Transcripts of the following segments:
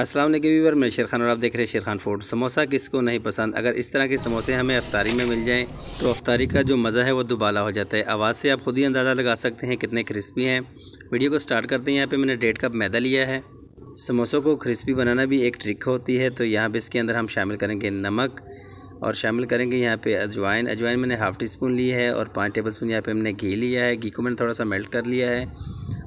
Aslam Weaver मैं शेर खान और आप देख रहे हैं शेर खान फूड समोसा किसको नहीं पसंद अगर इस तरह के समोसे हमें अफ्तारी में मिल जाएं तो अफ्तारी का जो मज़ा है वो दुबाला हो जाता है आवाज़ से आप ख़ुद ही अंदाज़ा लगा सकते हैं कितने क्रिस्पी हैं वीडियो को स्टार्ट करते हैं यहाँ पे मैंने डेढ़ कप मैदा लिया है समोसों को क्रिस्पी बनाना भी एक ट्रिक होती है तो यहाँ पर इसके अंदर हम शामिल करेंगे नमक और शामिल करेंगे यहाँ पर अजवाइन अजवाइन मैंने हाफ़ टी स्पून ली है और पाँच टेबल स्पून यहाँ पर हमने घी लिया है घी को मैंने थोड़ा सा मेल्ट कर लिया है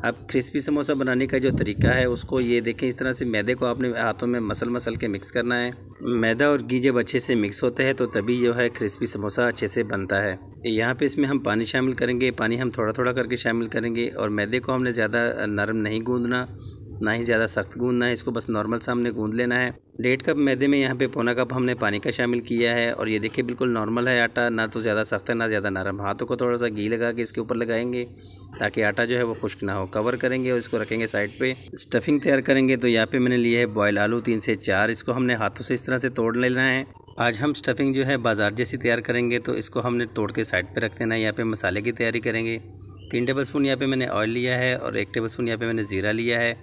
अब क्रिस्पी समोसा बनाने का जो तरीका है उसको ये देखें इस तरह से मैदे को आपने हाथों में मसल मसल के मिक्स करना है मैदा और घी जब अच्छे से मिक्स होते हैं तो तभी जो है क्रिस्पी समोसा अच्छे से बनता है यहाँ पे इसमें हम पानी शामिल करेंगे पानी हम थोड़ा थोड़ा करके शामिल करेंगे और मैदे को हमने ज़्यादा नरम नहीं गूँधना ना ही ज़्यादा सख्त गूंदना है इसको बस नॉर्मल सा हमने गूंद लेना है डेढ़ कप मैदे में यहाँ पे पौना कप हमने पानी का शामिल किया है और ये देखिए बिल्कुल नॉर्मल है आटा ना तो ज़्यादा सख्त है ना ज़्यादा नरम हाथों को थोड़ा सा घी लगा के इसके ऊपर लगाएंगे ताकि आटा जो है वो खुश्क ना हो कवर करेंगे और इसको रखेंगे साइड पर स्टफिंग तैयार करेंगे तो यहाँ पे मैंने लिया है बॉयल आलू तीन से चार इसको हमने हाथों से इस तरह से तोड़ लेना है आज हम स्टफिंग जो है बाजार जैसी तैयार करेंगे तो इसको हमने तोड़ के साइड पर रख देना है यहाँ पे मसाले की तैयारी करेंगे तीन टेबल स्पून यहाँ पे मैंने ऑयल लिया है और एक टेबल स्पून यहाँ पे मैंने ज़ीरा लिया है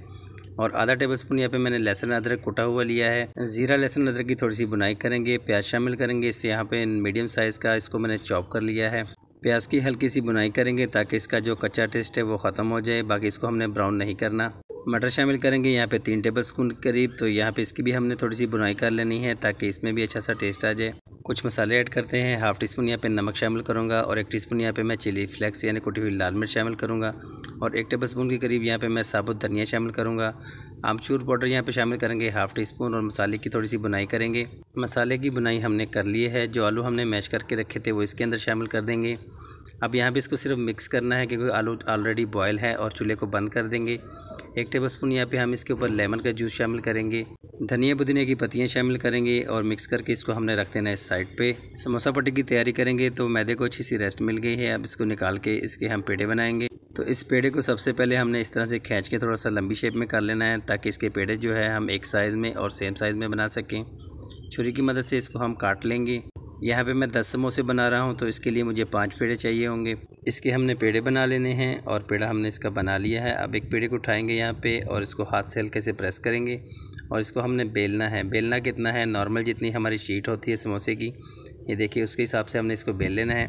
और आधा टेबल स्पून यहाँ पे मैंने लहसन अदरक कुटा हुआ लिया है ज़ीरा लहसन अदरक की थोड़ी सी बुनाई करेंगे प्याज शामिल करेंगे इससे यहाँ पे मीडियम साइज़ का इसको मैंने चॉप कर लिया है प्याज की हल्की सी बुनाई करेंगे ताकि इसका जो कच्चा टेस्ट है वो ख़त्म हो जाए बाकी इसको हमने ब्राउन नहीं करना मटर शामिल करेंगे यहाँ पे तीन टेबल स्पून करीब तो यहाँ पे इसकी भी हमने थोड़ी सी बुनाई कर लेनी है ताकि इसमें भी अच्छा सा टेस्ट आ जाए कुछ मसाले ऐड करते हैं हाफ़ टी स्पून यहाँ पे नमक शामिल करूँगा और एक टी स्पून यहाँ पे मैं चिली फ्लेक्स यानी कुटी हुई लाल मिर्च शामिल करूँगा और एक टेबल स्पून के करीब यहाँ पे मैं साबुत धनिया शामिल करूँगा आमचूर पाउडर यहाँ पे शामिल करेंगे हाफ़ टी स्पून और मसाले की थोड़ी सी बुनाई करेंगे मसाले की बुनाई हमने कर ली है जो आलू हमने मैश करके रखे थे वो इसके अंदर शामिल कर देंगे अब यहाँ पर इसको सिर्फ मिक्स करना है क्योंकि आलू ऑलरेडी बॉयल है और चूल्हे को बंद कर देंगे एक टेबल स्पून यहाँ पर हम इसके ऊपर लेमन का जूस शामिल करेंगे धनिया पुदीने की पत्तियाँ शामिल करेंगे और मिक्स करके इसको हमने रख देना है इस साइड पे समोसा पट्टी की तैयारी करेंगे तो मैदे को अच्छी सी रेस्ट मिल गई है अब इसको निकाल के इसके हम पेड़े बनाएंगे तो इस पेड़े को सबसे पहले हमने इस तरह से खींच के थोड़ा सा लंबी शेप में कर लेना है ताकि इसके पेड़े जो है हम एक साइज़ में और सेम साइज़ में बना सकें छुरी की मदद से इसको हम काट लेंगे यहाँ पे मैं दस समोसे बना रहा हूँ तो इसके लिए मुझे पाँच पेड़े चाहिए होंगे इसके हमने पेड़े बना लेने हैं और पेड़ा हमने इसका बना लिया है अब एक पेड़े को उठाएंगे यहाँ पे और इसको हाथ से हल्के से प्रेस करेंगे और इसको हमने बेलना है बेलना कितना है नॉर्मल जितनी हमारी शीट होती है समोसे की ये देखिए उसके हिसाब से हमने इसको बेल लेना है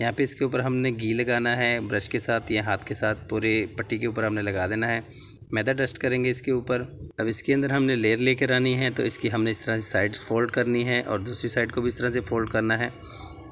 यहाँ पे इसके ऊपर हमने घी लगाना है ब्रश के साथ या हाथ के साथ पूरे पट्टी के ऊपर हमने लगा देना है मैदा डस्ट करेंगे इसके ऊपर अब इसके अंदर हमने लेयर लेकर आनी है तो इसकी हमने इस तरह से साइड फोल्ड करनी है और दूसरी साइड को भी इस तरह से फोल्ड करना है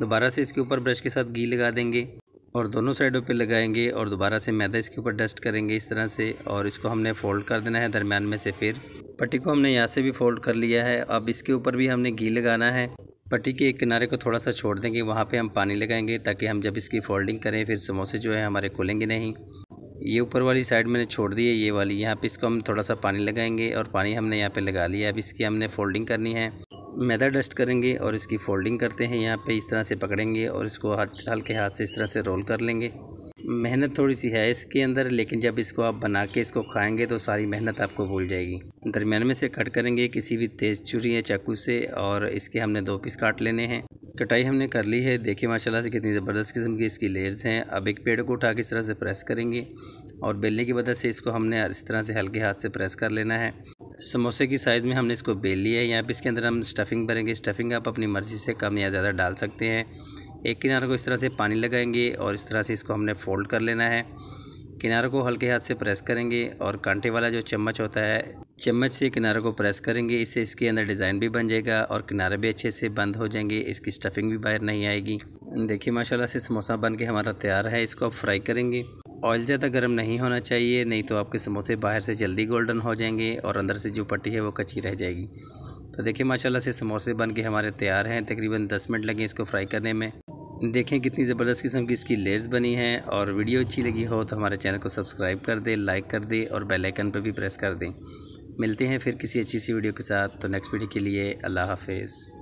दोबारा से इसके ऊपर ब्रश के साथ घी लगा देंगे और दोनों साइडों पे लगाएंगे और दोबारा से मैदा इसके ऊपर डस्ट करेंगे इस तरह से और इसको हमने फोल्ड कर देना है दरमियान में से फिर पट्टी को हमने यहाँ से भी फोल्ड कर लिया है अब इसके ऊपर भी हमने घी लगाना है पट्टी के एक किनारे को थोड़ा सा छोड़ देंगे वहाँ पे हम पानी लगाएंगे ताकि हम जब इसकी फोल्डिंग करें फिर समोसे जो है हमारे खुलेंगे नहीं ये ऊपर वाली साइड मैंने छोड़ दी है ये वाली यहाँ पे इसको हम थोड़ा सा पानी लगाएंगे और पानी हमने यहाँ पे लगा लिया अब इसकी हमने फोल्डिंग करनी है मैदा डस्ट करेंगे और इसकी फोल्डिंग करते हैं यहाँ पर इस तरह से पकड़ेंगे और इसको हल्के हाथ से इस तरह से रोल कर लेंगे मेहनत थोड़ी सी है इसके अंदर लेकिन जब इसको आप बना के इसको खाएंगे तो सारी मेहनत आपको भूल जाएगी दरमियान में से कट करेंगे किसी भी तेज़ छुरी या चाकू से और इसके हमने दो पीस काट लेने हैं कटाई हमने कर ली है देखिए माशाल्लाह से कितनी ज़बरदस्त किस्म की इसकी लेयर्स हैं अब एक पेड़ को उठा के इस तरह से प्रेस करेंगे और बेलने की मदद से इसको हमने इस तरह से हल्के हाथ से प्रेस कर लेना है समोसे की साइज़ में हमने इसको बेल लिया है यहाँ पर इसके अंदर हम स्टफ़िंग भरेंगे स्टफ़िंग आप अपनी मर्ज़ी से कम या ज़्यादा डाल सकते हैं एक किनारे को इस तरह से पानी लगाएंगे और इस तरह से इसको हमने फोल्ड कर लेना है किनारे को हल्के हाथ से प्रेस करेंगे और कांटे वाला जो चम्मच होता है चम्मच से किनारे को प्रेस करेंगे इससे इसके अंदर डिज़ाइन भी बन जाएगा और किनारे भी अच्छे से बंद हो जाएंगे इसकी स्टफिंग भी बाहर नहीं आएगी देखिए माशाल्लाह से समोसा बन के हमारा तैयार है इसको आप फ्राई करेंगे ऑयल ज़्यादा गर्म नहीं होना चाहिए नहीं तो आपके समोसे बाहर से जल्दी गोल्डन हो जाएंगे और अंदर से जो पट्टी है वो कच्ची रह जाएगी तो देखिए माशाल्लाह से समोसे बन के हमारे तैयार हैं तकरीबन 10 मिनट लगे इसको फ्राई करने में देखें कितनी ज़बरदस्त किस्म की इसकी लेयर्स बनी हैं और वीडियो अच्छी लगी हो तो हमारे चैनल को सब्सक्राइब कर दें लाइक कर दें और बेल आइकन पर भी प्रेस कर दें मिलते हैं फिर किसी अच्छी सी वीडियो के साथ तो नेक्स्ट वीडियो के लिए अल्लाह हाफिज़